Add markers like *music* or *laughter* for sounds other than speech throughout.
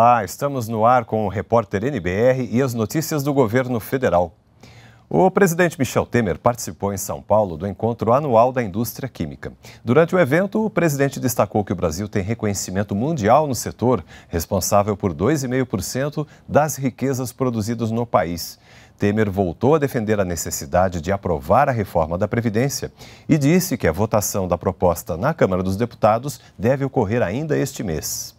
Olá, estamos no ar com o repórter NBR e as notícias do governo federal. O presidente Michel Temer participou em São Paulo do encontro anual da indústria química. Durante o evento, o presidente destacou que o Brasil tem reconhecimento mundial no setor, responsável por 2,5% das riquezas produzidas no país. Temer voltou a defender a necessidade de aprovar a reforma da Previdência e disse que a votação da proposta na Câmara dos Deputados deve ocorrer ainda este mês.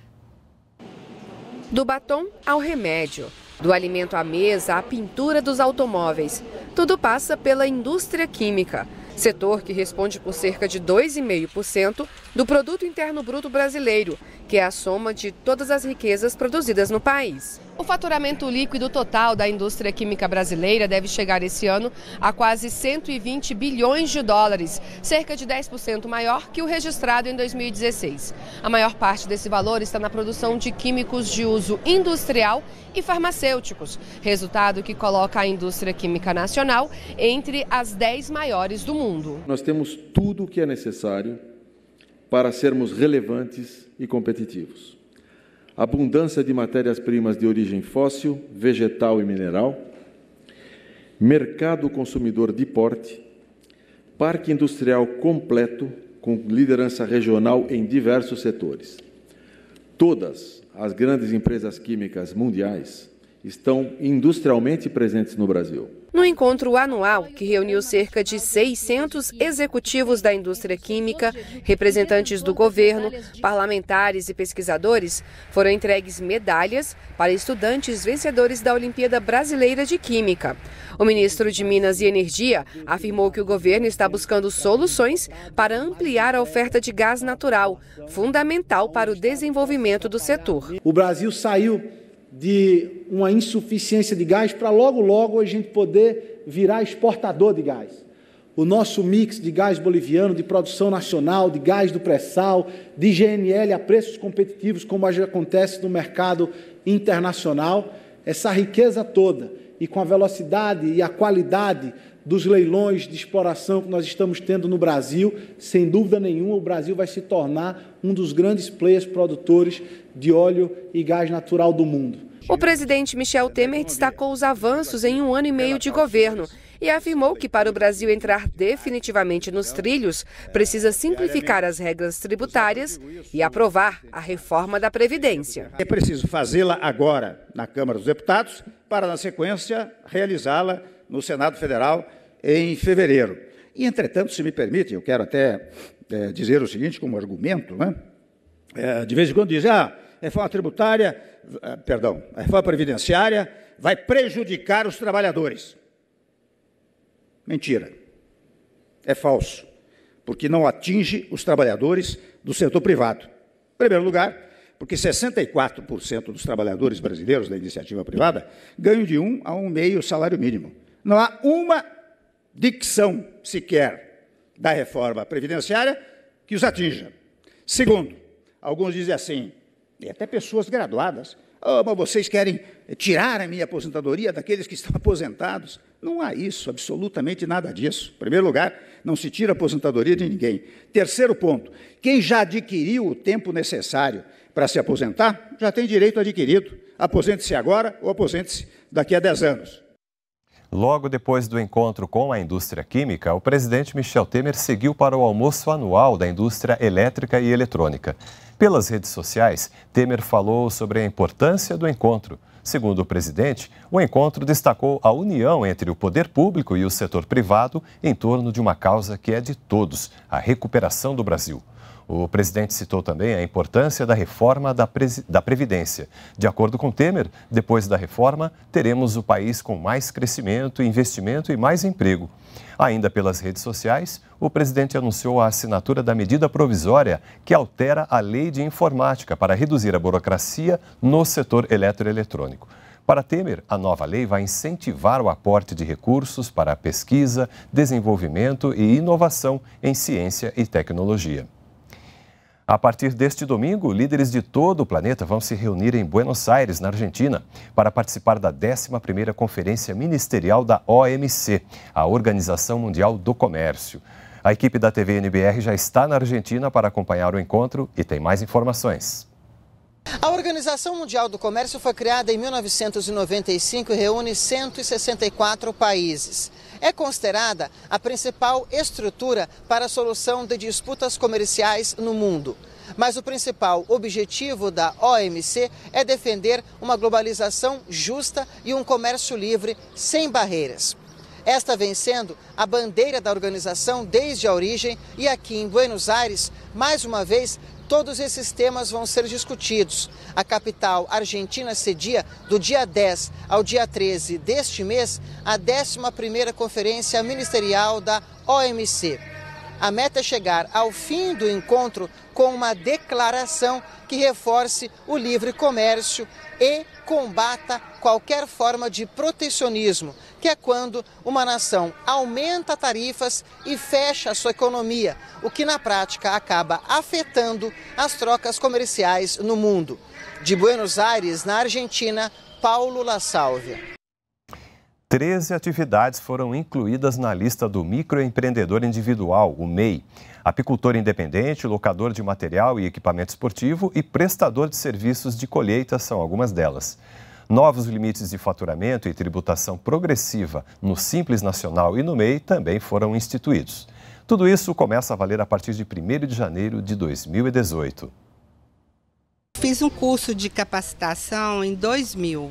Do batom ao remédio, do alimento à mesa à pintura dos automóveis, tudo passa pela indústria química, setor que responde por cerca de 2,5% do Produto Interno Bruto Brasileiro, que é a soma de todas as riquezas produzidas no país. O faturamento líquido total da indústria química brasileira deve chegar esse ano a quase 120 bilhões de dólares, cerca de 10% maior que o registrado em 2016. A maior parte desse valor está na produção de químicos de uso industrial e farmacêuticos, resultado que coloca a indústria química nacional entre as 10 maiores do mundo. Nós temos tudo o que é necessário para sermos relevantes e competitivos. Abundância de matérias-primas de origem fóssil, vegetal e mineral, mercado consumidor de porte, parque industrial completo com liderança regional em diversos setores. Todas as grandes empresas químicas mundiais estão industrialmente presentes no Brasil. No encontro anual, que reuniu cerca de 600 executivos da indústria química, representantes do governo, parlamentares e pesquisadores, foram entregues medalhas para estudantes vencedores da Olimpíada Brasileira de Química. O ministro de Minas e Energia afirmou que o governo está buscando soluções para ampliar a oferta de gás natural, fundamental para o desenvolvimento do setor. O Brasil saiu de uma insuficiência de gás para logo, logo a gente poder virar exportador de gás. O nosso mix de gás boliviano, de produção nacional, de gás do pré-sal, de GNL a preços competitivos, como já acontece no mercado internacional, essa riqueza toda e com a velocidade e a qualidade dos leilões de exploração que nós estamos tendo no Brasil, sem dúvida nenhuma, o Brasil vai se tornar um dos grandes players produtores de óleo e gás natural do mundo. O presidente Michel Temer destacou os avanços em um ano e meio de governo e afirmou que para o Brasil entrar definitivamente nos trilhos, precisa simplificar as regras tributárias e aprovar a reforma da Previdência. É preciso fazê-la agora na Câmara dos Deputados para, na sequência, realizá-la no Senado Federal em fevereiro. E, entretanto, se me permite, eu quero até é, dizer o seguinte como argumento, né? É, de vez em quando dizem, ah, reforma tributária, eh, perdão, a reforma previdenciária vai prejudicar os trabalhadores. Mentira. É falso, porque não atinge os trabalhadores do setor privado. Em primeiro lugar, porque 64% dos trabalhadores brasileiros da iniciativa privada ganham de um a um meio salário mínimo. Não há uma dicção sequer da reforma previdenciária que os atinja. Segundo, alguns dizem assim: e até pessoas graduadas. Oh, mas vocês querem tirar a minha aposentadoria daqueles que estão *laughs* aposentados? Não há isso, absolutamente nada disso. Em primeiro lugar, não se tira a aposentadoria de ninguém. Terceiro ponto: quem já adquiriu o tempo necessário para se aposentar, já tem direito adquirido. Aposente-se agora ou aposente-se daqui a 10 anos. Logo depois do encontro com a indústria química, o presidente Michel Temer seguiu para o almoço anual da indústria elétrica e eletrônica. Pelas redes sociais, Temer falou sobre a importância do encontro. Segundo o presidente, o encontro destacou a união entre o poder público e o setor privado em torno de uma causa que é de todos, a recuperação do Brasil. O presidente citou também a importância da reforma da, da Previdência. De acordo com Temer, depois da reforma, teremos o país com mais crescimento, investimento e mais emprego. Ainda pelas redes sociais, o presidente anunciou a assinatura da medida provisória que altera a lei de informática para reduzir a burocracia no setor eletroeletrônico. Para Temer, a nova lei vai incentivar o aporte de recursos para pesquisa, desenvolvimento e inovação em ciência e tecnologia. A partir deste domingo, líderes de todo o planeta vão se reunir em Buenos Aires, na Argentina, para participar da 11ª Conferência Ministerial da OMC, a Organização Mundial do Comércio. A equipe da TV NBR já está na Argentina para acompanhar o encontro e tem mais informações. A Organização Mundial do Comércio foi criada em 1995 e reúne 164 países é considerada a principal estrutura para a solução de disputas comerciais no mundo. Mas o principal objetivo da OMC é defender uma globalização justa e um comércio livre sem barreiras. Esta vem sendo a bandeira da organização desde a origem e aqui em Buenos Aires, mais uma vez, todos esses temas vão ser discutidos. A capital argentina cedia, do dia 10 ao dia 13 deste mês, a 11ª Conferência Ministerial da OMC. A meta é chegar ao fim do encontro com uma declaração que reforce o livre comércio e combata qualquer forma de protecionismo, que é quando uma nação aumenta tarifas e fecha a sua economia, o que na prática acaba afetando as trocas comerciais no mundo. De Buenos Aires, na Argentina, Paulo La Sálvia. 13 atividades foram incluídas na lista do microempreendedor individual, o MEI. Apicultor independente, locador de material e equipamento esportivo e prestador de serviços de colheita são algumas delas. Novos limites de faturamento e tributação progressiva no Simples Nacional e no MEI também foram instituídos. Tudo isso começa a valer a partir de 1 de janeiro de 2018. Fiz um curso de capacitação em 2000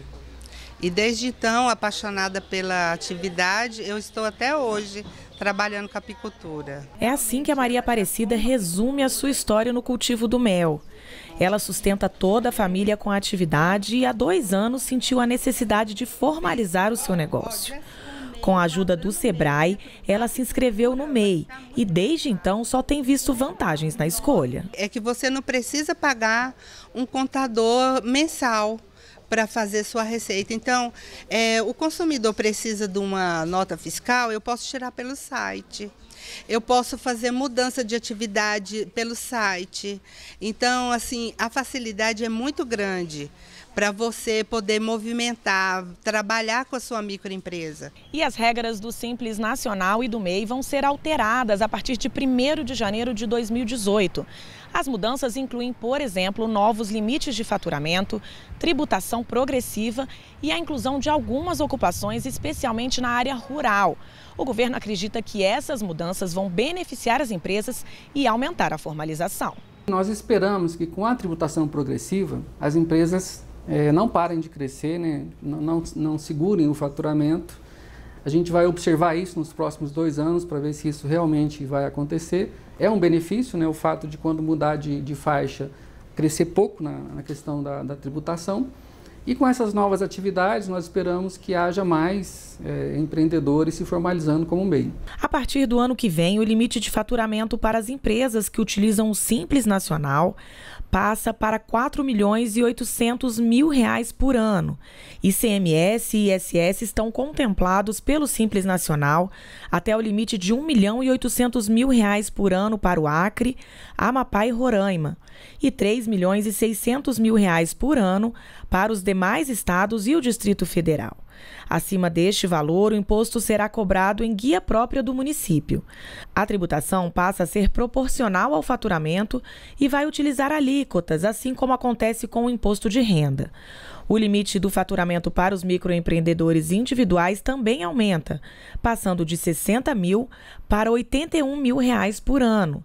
e desde então, apaixonada pela atividade, eu estou até hoje trabalhando com apicultura. É assim que a Maria Aparecida resume a sua história no cultivo do mel. Ela sustenta toda a família com a atividade e há dois anos sentiu a necessidade de formalizar o seu negócio. Com a ajuda do Sebrae, ela se inscreveu no MEI e desde então só tem visto vantagens na escolha. É que você não precisa pagar um contador mensal para fazer sua receita. Então, é, o consumidor precisa de uma nota fiscal, eu posso tirar pelo site. Eu posso fazer mudança de atividade pelo site. Então, assim, a facilidade é muito grande para você poder movimentar, trabalhar com a sua microempresa. E as regras do Simples Nacional e do MEI vão ser alteradas a partir de 1 de janeiro de 2018. As mudanças incluem, por exemplo, novos limites de faturamento, tributação progressiva e a inclusão de algumas ocupações, especialmente na área rural. O governo acredita que essas mudanças vão beneficiar as empresas e aumentar a formalização. Nós esperamos que com a tributação progressiva, as empresas é, não parem de crescer, né? não, não, não segurem o faturamento. A gente vai observar isso nos próximos dois anos para ver se isso realmente vai acontecer. É um benefício né, o fato de, quando mudar de, de faixa, crescer pouco na, na questão da, da tributação. E com essas novas atividades, nós esperamos que haja mais é, empreendedores se formalizando como bem A partir do ano que vem, o limite de faturamento para as empresas que utilizam o Simples Nacional passa para R$ 4 milhões e 800 mil reais por ano. ICMS e ISS estão contemplados pelo Simples Nacional até o limite de R$ 1 milhão e 800 mil reais por ano para o Acre, Amapá e Roraima, e R$ 3 milhões e 600 mil reais por ano para os demais demais estados e o Distrito Federal. Acima deste valor, o imposto será cobrado em guia própria do município. A tributação passa a ser proporcional ao faturamento e vai utilizar alíquotas, assim como acontece com o imposto de renda. O limite do faturamento para os microempreendedores individuais também aumenta, passando de 60 mil para 81 mil reais por ano.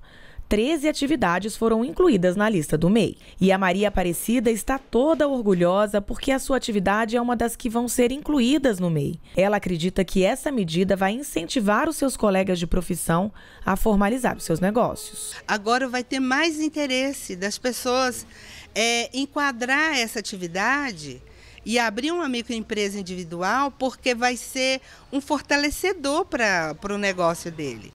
13 atividades foram incluídas na lista do MEI. E a Maria Aparecida está toda orgulhosa porque a sua atividade é uma das que vão ser incluídas no MEI. Ela acredita que essa medida vai incentivar os seus colegas de profissão a formalizar os seus negócios. Agora vai ter mais interesse das pessoas é, enquadrar essa atividade e abrir uma microempresa individual porque vai ser um fortalecedor para o negócio dele.